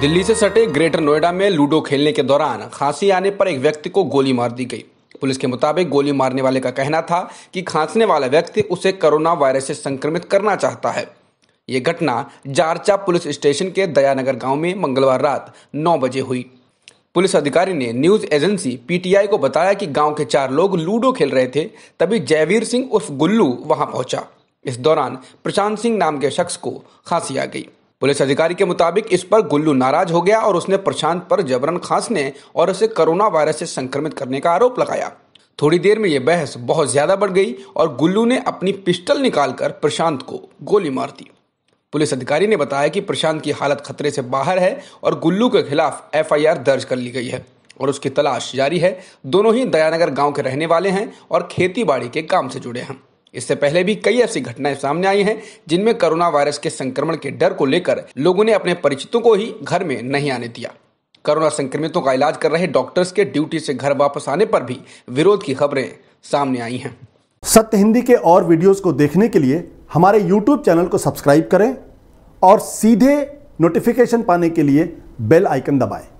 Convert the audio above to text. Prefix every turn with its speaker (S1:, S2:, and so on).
S1: दिल्ली से सटे ग्रेटर नोएडा में लूडो खेलने के दौरान खांसी आने पर एक व्यक्ति को गोली मार दी गई पुलिस के मुताबिक गोली मारने वाले का कहना था कि खांसने वाला व्यक्ति उसे कोरोना वायरस से संक्रमित करना चाहता है ये घटना जारचा पुलिस स्टेशन के दयानगर गांव में मंगलवार रात 9 बजे हुई पुलिस अधिकारी ने न्यूज एजेंसी पीटीआई को बताया कि गांव के चार लोग लूडो खेल रहे थे तभी जयवीर सिंह उर्फ गुल्लू वहां पहुंचा इस दौरान प्रशांत सिंह नाम के शख्स को खांसी आ गई पुलिस अधिकारी के मुताबिक इस पर गुल्लू नाराज हो गया और उसने प्रशांत पर जबरन खांसने और उसे कोरोना वायरस से संक्रमित करने का आरोप लगाया थोड़ी देर में यह बहस बहुत ज्यादा बढ़ गई और गुल्लू ने अपनी पिस्टल निकालकर प्रशांत को गोली मार दी पुलिस अधिकारी ने बताया कि प्रशांत की हालत खतरे से बाहर है और गुल्लू के खिलाफ एफआईआर दर्ज कर ली गई है और उसकी तलाश जारी है दोनों ही दयानगर गांव के रहने वाले हैं और खेती बाड़ी के काम से जुड़े हैं इससे पहले भी कई ऐसी घटनाएं सामने आई हैं जिनमें कोरोना वायरस के संक्रमण के डर को लेकर लोगों ने अपने परिचितों को ही घर में नहीं आने दिया कोरोना संक्रमितों का इलाज कर रहे डॉक्टर्स के ड्यूटी से घर वापस आने पर भी विरोध की खबरें सामने आई हैं
S2: सत्य हिंदी के और वीडियोस को देखने के लिए हमारे यूट्यूब चैनल को सब्सक्राइब करें और सीधे नोटिफिकेशन पाने के लिए बेल आइकन दबाएं